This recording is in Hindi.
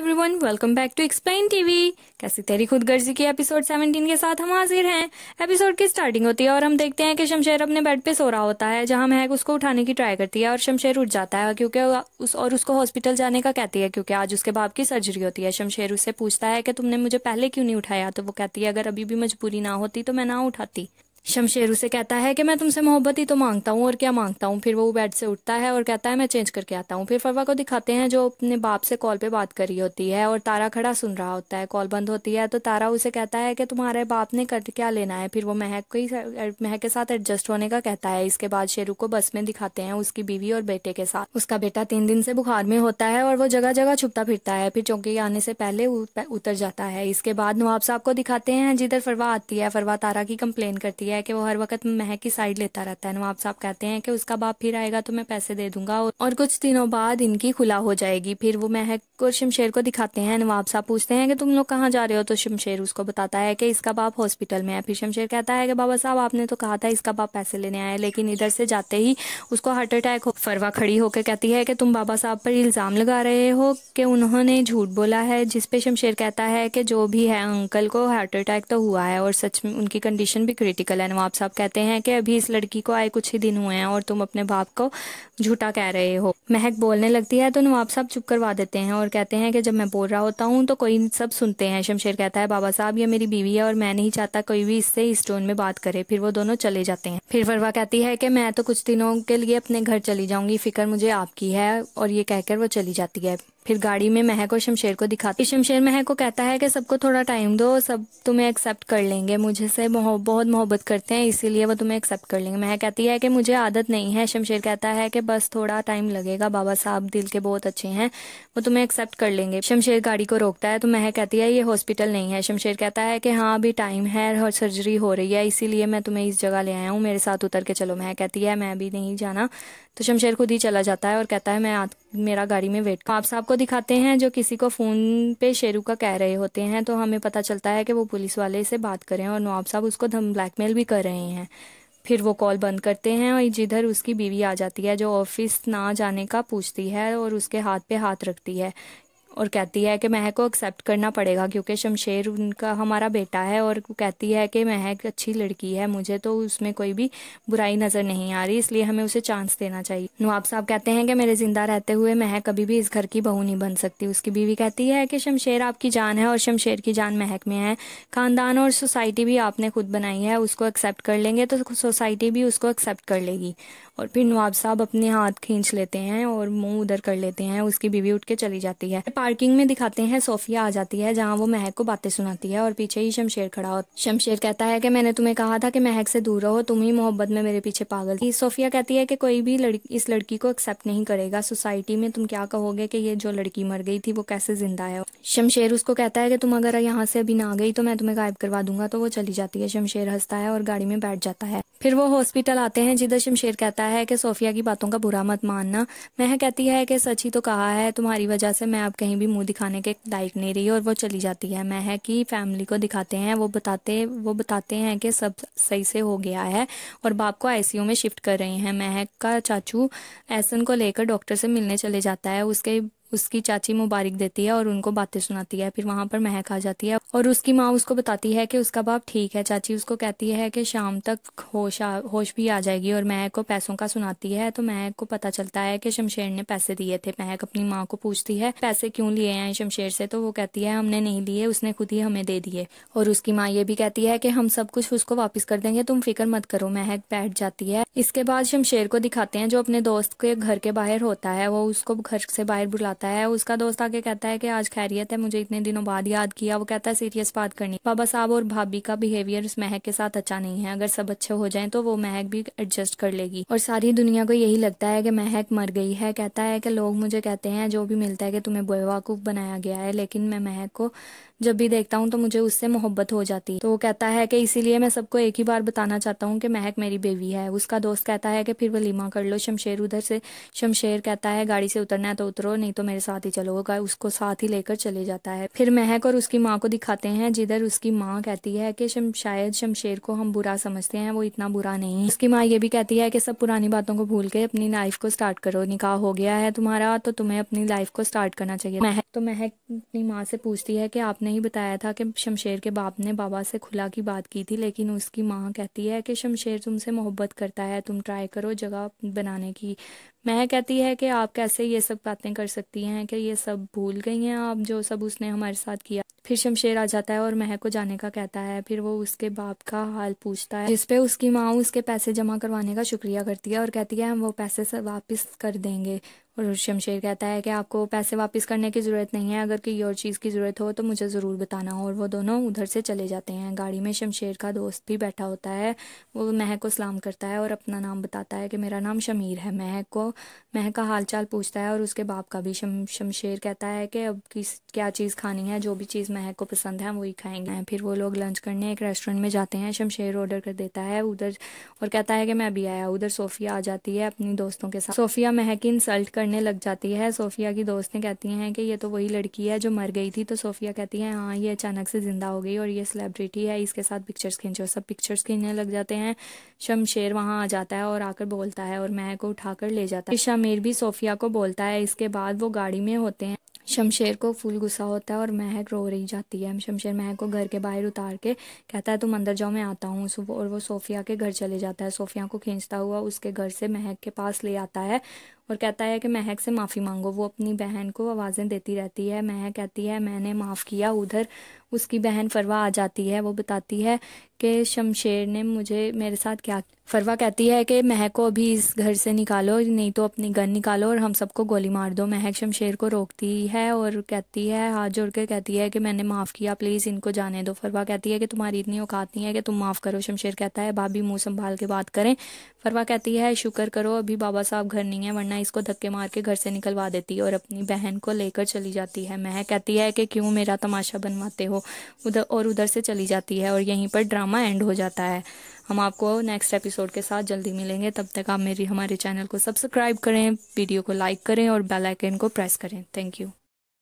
everyone welcome back to explain TV कैसी तेरी खुद गर्जी की एपिसोड 17 के साथ हम हाजिर हैं एपिसोड की स्टार्टिंग होती है और हम देखते हैं कि शमशेर अपने बेड पे सो रहा होता है जहां महक उसको उठाने की ट्राई करती है और शमशेर उठ जाता है क्योंकि उस और उसको हॉस्पिटल जाने का कहती है क्योंकि आज उसके बाप की सर्जरी होती है शमशेर उससे पूछता है कि तुमने मुझे पहले क्यों नहीं उठाया तो वो कहती है अगर अभी भी मजबूरी ना होती तो मैं ना उठाती शमशेर उसे कहता है कि मैं तुमसे मोहब्बत ही तो मांगता हूँ और क्या मांगता हूँ फिर वो बेड से उठता है और कहता है मैं चेंज करके आता हूँ फिर फरवा को दिखाते हैं जो अपने बाप से कॉल पे बात करी होती है और तारा खड़ा सुन रहा होता है कॉल बंद होती है तो तारा उसे कहता है कि तुम्हारे बाप ने कर क्या लेना है फिर वो महक को ही महक के साथ एडजस्ट होने का कहता है इसके बाद शेरू को बस में दिखाते हैं उसकी बीवी और बेटे के साथ उसका बेटा तीन दिन से बुखार में होता है और वो जगह जगह छुपता फिरता है फिर चौकी आने से पहले उतर जाता है इसके बाद नवाब साहब को दिखाते हैं जिधर फरवा आती है फरवा तारा की कंप्लेन करती है गया है कि वो हर वक्त महक की साइड लेता रहता है नवाब साहब कहते हैं कि उसका बाप फिर आएगा तो मैं पैसे दे दूंगा और कुछ दिनों बाद इनकी खुला हो जाएगी फिर वो महक को शमशेर को दिखाते हैं नवाब साहब पूछते हैं कि तुम लोग कहाँ जा रहे हो तो शमशेर उसको बताता है कि इसका बाप हॉस्पिटल में है फिर शमशेर कहता है कि बाबा साहब आपने तो कहा था इसका बाप पैसे लेने आया लेकिन इधर से जाते ही उसको हार्ट अटैक हो फरवा खड़ी होकर कहती है कि तुम बाबा साहब पर इल्ज़ाम लगा रहे हो कि उन्होंने झूठ बोला है जिसपे शमशेर कहता है कि जो भी है अंकल को हार्ट अटैक तो हुआ है और सच में उनकी कंडीशन भी क्रिटिकल है नवाब साहब कहते हैं कि अभी इस लड़की को आए कुछ ही दिन हुए हैं और तुम अपने बाप को झूठा कह रहे हो महक बोलने लगती है तो नवाब साहब चुप करवा देते हैं और कहते हैं कि जब मैं बोल रहा होता हूँ तो कोई सब सुनते हैं शमशेर कहता है बाबा साहब ये मेरी बीवी है और मैं नहीं चाहता कोई भी इससे इस टोन में बात करे फिर वो दोनों चले जाते हैं फिर वरवा कहती है कि मैं तो कुछ दिनों के लिए अपने घर चली जाऊंगी फिक्र मुझे आपकी है और ये कहकर वो चली जाती है फिर गाड़ी में महक और शमशेर को दिखाती शमशेर महक को कहता है कि सबको थोड़ा टाइम दो सब तुम्हें एक्सेप्ट कर लेंगे मुझे से बहुत मोहब्बत करते हैं इसीलिए वो तुम्हें एक्सेप्ट कर लेंगे महक कहती है कि मुझे आदत नहीं है शमशेर कहता है कि बस थोड़ा टाइम लगेगा बाबा साहब दिल के बहुत अच्छे हैं वो तुम्हें एक्सेप्ट कर लेंगे शमशेर गाड़ी को रोकता है तो महक कहती है ये हॉस्पिटल नहीं है शमशेर कहता है कि हाँ अभी टाइम है और सर्जरी हो रही है इसीलिए मैं तुम्हें इस जगह ले आया हूँ मेरे साथ उतर के चलो महक कहती है मैं अभी नहीं जाना तो शमशेर खुद ही चला जाता है और कहता है मैं मेरा गाड़ी में वेट आप साहब को दिखाते हैं जो किसी को फ़ोन पे शेरू का कह रहे होते हैं तो हमें पता चलता है कि वो पुलिस वाले से बात कर रहे हैं और नवाब साहब उसको धम ब्लैकमेल भी कर रहे हैं फिर वो कॉल बंद करते हैं और जिधर उसकी बीवी आ जाती है जो ऑफिस ना जाने का पूछती है और उसके हाथ पे हाथ रखती है और कहती है कि महक को एक्सेप्ट करना पड़ेगा क्योंकि शमशेर उनका हमारा बेटा है और कहती है कि महक अच्छी लड़की है मुझे तो उसमें कोई भी बुराई नज़र नहीं आ रही इसलिए हमें उसे चांस देना चाहिए नवाब साहब कहते हैं कि मेरे जिंदा रहते हुए महक कभी भी इस घर की बहू नहीं बन सकती उसकी बीवी कहती है कि शमशेर आपकी जान है और शमशेर की जान महक में है खानदान और सोसाइटी भी आपने खुद बनाई है उसको एक्सेप्ट कर लेंगे तो सोसाइटी भी उसको एक्सेप्ट कर लेगी और फिर नवाब साहब अपने हाथ खींच लेते हैं और मुंह उधर कर लेते हैं उसकी बीवी उठ के चली जाती है पार्किंग में दिखाते हैं सोफिया आ जाती है जहाँ वो महक को बातें सुनाती है और पीछे ही शमशेर खड़ा होता शमशेर कहता है की मैंने तुम्हें कहा था की महक से दूर रहो तुम ही मोहब्बत में मेरे पीछे पागल थी सोफिया कहती है की कोई भी लड़की इस लड़की को एक्सेप्ट नहीं करेगा सोसाइटी में तुम क्या कहोगे की ये जो लड़की मर गई थी वो कैसे जिंदा है शमशेर उसको कहता है कि तुम अगर यहाँ से अभी ना गई तो मैं तुम्हें गायब करवा दूंगा तो वो चली जाती है शमशेर हंसता है और गाड़ी में बैठ जाता है फिर वो हॉस्पिटल आते हैं जिधर शमशेर कहता है कि सोफिया की बातों का बुरा मत मानना मह कहती है कि सच ही तो कहा है तुम्हारी वजह से मैं अब कहीं भी मुंह दिखाने के लायक नहीं रही और वो चली जाती है मह की फैमिली को दिखाते हैं वो बताते वो बताते हैं कि सब सही से हो गया है और बाप को आईसीयू में शिफ्ट कर रहे हैं महक का चाचू एहसन को लेकर डॉक्टर से मिलने चले जाता है उसके उसकी चाची मुबारक देती है और उनको बातें सुनाती है फिर वहां पर महक आ जाती है और उसकी माँ उसको बताती है कि उसका बाप ठीक है चाची उसको कहती है कि शाम तक होश होश भी आ जाएगी और महक को पैसों का सुनाती है तो महक को पता चलता है कि शमशेर ने पैसे दिए थे महक अपनी माँ को पूछती है पैसे क्यों लिए हैं शमशेर से तो वो कहती है हमने नहीं लिए उसने खुद ही हमें दे दिए और उसकी माँ ये भी कहती है कि हम सब कुछ उसको वापस कर देंगे तुम फिक्र मत करो महक बैठ जाती है इसके बाद शमशेर को दिखाते हैं जो अपने दोस्त के घर के बाहर होता है वो उसको घर से बाहर बुलाते जाता है उसका दोस्त आके कहता है कि आज खैरियत है मुझे इतने दिनों बाद याद किया वो कहता है सीरियस बात करनी बाबा साहब और भाभी का बिहेवियर उस महक के साथ अच्छा नहीं है अगर सब अच्छे हो जाए तो वो महक भी एडजस्ट कर लेगी और सारी दुनिया को यही लगता है कि महक मर गई है कहता है कि लोग मुझे कहते हैं जो भी मिलता है कि तुम्हें बेवकूफ़ बनाया गया है लेकिन मैं महक को जब भी देखता हूँ तो मुझे उससे मोहब्बत हो जाती है तो वो कहता है कि इसीलिए मैं सबको एक ही बार बताना चाहता हूँ कि महक मेरी बेबी है उसका दोस्त कहता है कि फिर वलीमा कर लो शमशेर उधर से शमशेर कहता है गाड़ी से उतरना है तो उतरो नहीं तो मेरे साथ ही चलोगा उसको साथ ही लेकर चले जाता है फिर महक और उसकी माँ को दिखाते हैं जिधर उसकी माँ कहती है कि शायद शमशेर को हम बुरा समझते हैं वो इतना बुरा नहीं उसकी माँ ये भी कहती है कि सब पुरानी बातों को भूल के अपनी लाइफ को स्टार्ट करो निकाह हो गया है तुम्हारा तो तुम्हें अपनी लाइफ को स्टार्ट करना चाहिए महक तो महक अपनी माँ से पूछती है कि आपने नहीं बताया था कि शमशेर के बाप ने बाबा से खुला की बात की थी लेकिन उसकी माँ कहती है कि शमशेर तुमसे मोहब्बत करता है तुम ट्राई करो जगह बनाने की मैं कहती है कि आप कैसे ये सब बातें कर सकती हैं कि ये सब भूल गई हैं आप जो सब उसने हमारे साथ किया फिर शमशेर आ जाता है और मह को जाने का कहता है फिर वो उसके बाप का हाल पूछता है जिसपे उसकी माँ उसके पैसे जमा करवाने का शुक्रिया करती है और कहती है हम वो पैसे सब वापस कर देंगे और शमशेर कहता है कि आपको पैसे वापस करने की ज़रूरत नहीं है अगर किसी और चीज़ की ज़रूरत हो तो मुझे ज़रूर बताना और वो दोनों उधर से चले जाते हैं गाड़ी में शमशेर का दोस्त भी बैठा होता है वो महक को सलाम करता है और अपना नाम बताता है कि मेरा नाम शमीर है महक को महक का हाल चाल पूछता है और उसके बाप का भी शम शमशेर कहता है कि अब किस क्या चीज़ खानी है जो भी चीज़ महक को पसंद है वही खाएंगे फिर वो लोग लंच करने एक रेस्टोरेंट में जाते हैं शमशेर ऑर्डर कर देता है उधर और कहता है कि मैं अभी आया उधर सोफिया आ जाती है अपनी दोस्तों के साथ सोफिया महक इंसल्ट करने करने लग जाती है सोफिया की दोस्तें कहती हैं कि ये तो वही लड़की है जो मर गई थी तो सोफिया कहती है हाँ ये अचानक से ज़िंदा हो गई और ये सेलिब्रिटी है इसके साथ पिक्चर्स खींचो सब पिक्चर्स खींचने लग जाते हैं शमशेर वहां आ जाता है और आकर बोलता है और मैं को उठाकर ले जाता है शमीर भी सोफिया को बोलता है इसके बाद वो गाड़ी में होते हैं शमशेर को फुल गुस्सा होता है और महक रो रही जाती है शमशेर महक को घर के बाहर उतार के कहता है तुम अंदर जाओ मैं आता हूँ और वो सोफिया के घर चले जाता है सोफिया को खींचता हुआ उसके घर से महक के पास ले आता है और कहता है कि महक से माफ़ी मांगो वो अपनी बहन को आवाज़ें देती रहती है महक कहती है मैंने माफ़ किया उधर उसकी बहन फरवा आ जाती है वो बताती है कि शमशेर ने मुझे मेरे साथ क्या फरवा कहती है कि महक को अभी इस घर से निकालो नहीं तो अपनी गन निकालो और हम सबको गोली मार दो महक शमशेर को रोकती है और कहती है हाथ जोड़ कर कहती है कि मैंने माफ़ किया प्लीज़ इनको जाने दो फरवा कहती है कि तुम्हारी इतनी औकात नहीं है कि तुम माफ़ करो शमशेर कहता है भाभी मुँह संभाल के बात करें फरवा कहती है शुक्र करो अभी बाबा साहब घर नहीं है वरना इसको धक्के मार के घर से निकलवा देती है और अपनी बहन को लेकर चली जाती है मह कहती है कि क्यों मेरा तमाशा बनवाते हो उधर और उधर से चली जाती है और यहीं पर ड्रामा एंड हो जाता है हम आपको नेक्स्ट एपिसोड के साथ जल्दी मिलेंगे तब तक आप मेरी हमारे चैनल को सब्सक्राइब करें वीडियो को लाइक करें और बेल आइकन को प्रेस करें थैंक यू